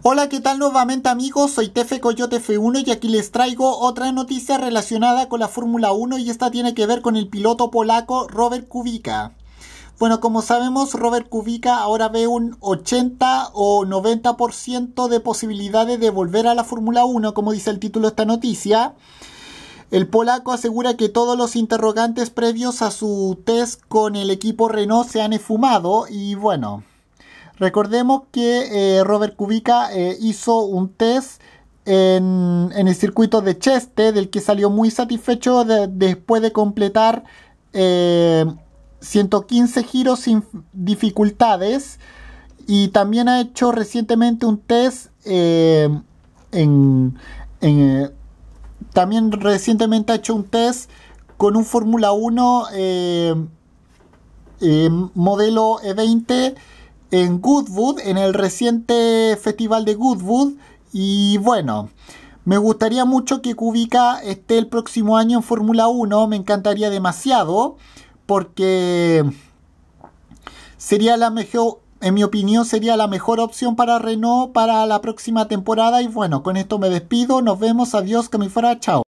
Hola, ¿qué tal nuevamente amigos? Soy Tefe Coyote F1 y aquí les traigo otra noticia relacionada con la Fórmula 1 y esta tiene que ver con el piloto polaco Robert Kubica. Bueno, como sabemos, Robert Kubica ahora ve un 80 o 90% de posibilidades de volver a la Fórmula 1, como dice el título de esta noticia. El polaco asegura que todos los interrogantes previos a su test con el equipo Renault se han esfumado y bueno, Recordemos que eh, Robert Kubica eh, hizo un test en, el circuito de Cheste, del que salió muy satisfecho después de completar 115 eh, giros sin dificultades. Y también ha hecho recientemente un test en, también recientemente ha hecho un test con un Fórmula 1 modelo E20 en Goodwood, en el reciente festival de Goodwood. Y bueno, me gustaría mucho que Kubica esté el próximo año en Fórmula 1, me encantaría demasiado, porque sería la mejor, en mi opinión, sería la mejor opción para Renault para la próxima temporada. Y bueno, con esto me despido, nos vemos, adiós, que me fuera, chao.